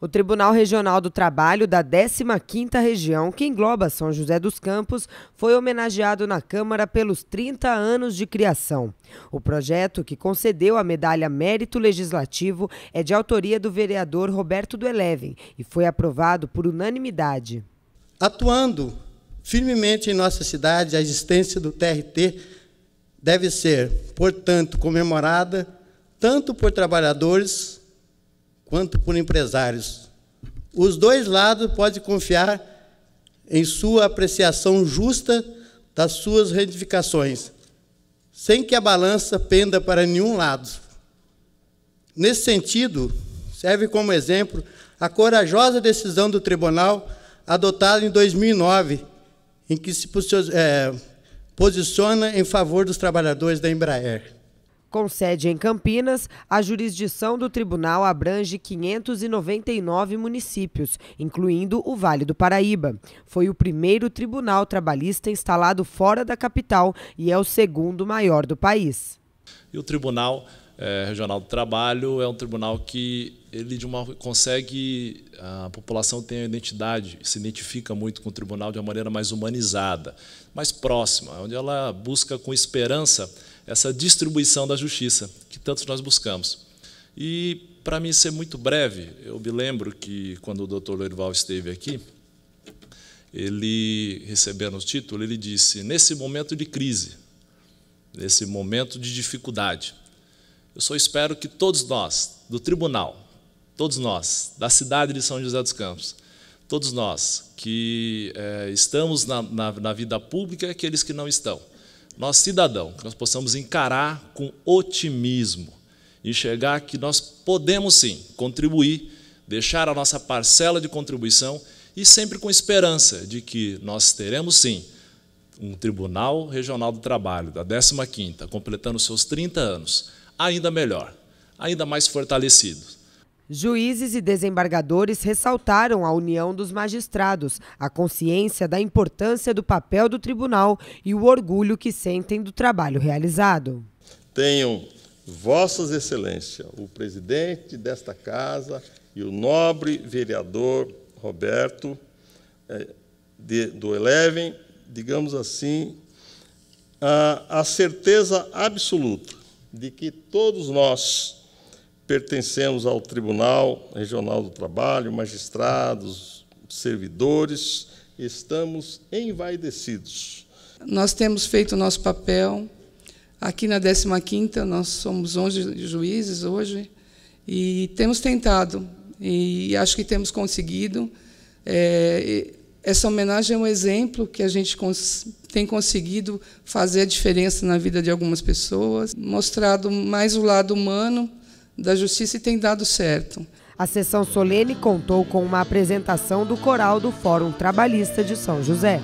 O Tribunal Regional do Trabalho da 15ª Região, que engloba São José dos Campos, foi homenageado na Câmara pelos 30 anos de criação. O projeto, que concedeu a medalha Mérito Legislativo, é de autoria do vereador Roberto do Eleven e foi aprovado por unanimidade. Atuando firmemente em nossa cidade, a existência do TRT deve ser, portanto, comemorada tanto por trabalhadores quanto por empresários. Os dois lados podem confiar em sua apreciação justa das suas reivindicações, sem que a balança penda para nenhum lado. Nesse sentido, serve como exemplo a corajosa decisão do tribunal adotada em 2009, em que se eh, posiciona em favor dos trabalhadores da Embraer. Com sede em Campinas, a jurisdição do tribunal abrange 599 municípios, incluindo o Vale do Paraíba. Foi o primeiro tribunal trabalhista instalado fora da capital e é o segundo maior do país. E o tribunal é, Regional do Trabalho é um tribunal que ele de uma consegue a população tem a identidade, se identifica muito com o tribunal de uma maneira mais humanizada, mais próxima, onde ela busca com esperança essa distribuição da justiça que tantos nós buscamos. E para mim ser muito breve, eu me lembro que quando o Dr. Lourival esteve aqui, ele recebendo o título, ele disse: "Nesse momento de crise, nesse momento de dificuldade, eu só espero que todos nós, do tribunal, todos nós, da cidade de São José dos Campos, todos nós que é, estamos na, na, na vida pública e aqueles que não estão, nós, cidadão, que nós possamos encarar com otimismo, enxergar que nós podemos sim contribuir, deixar a nossa parcela de contribuição e sempre com esperança de que nós teremos sim um Tribunal Regional do Trabalho, da 15ª, completando seus 30 anos, ainda melhor, ainda mais fortalecidos. Juízes e desembargadores ressaltaram a união dos magistrados, a consciência da importância do papel do tribunal e o orgulho que sentem do trabalho realizado. Tenham Vossas Excelências, o presidente desta casa e o nobre vereador Roberto eh, de, do Eleven, digamos assim, a, a certeza absoluta de que todos nós pertencemos ao Tribunal Regional do Trabalho, magistrados, servidores, estamos envaidecidos. Nós temos feito o nosso papel. Aqui na 15ª, nós somos 11 juízes hoje e temos tentado e acho que temos conseguido. É, essa homenagem é um exemplo que a gente cons tem conseguido fazer a diferença na vida de algumas pessoas, mostrado mais o lado humano da justiça e tem dado certo. A sessão solene contou com uma apresentação do coral do Fórum Trabalhista de São José.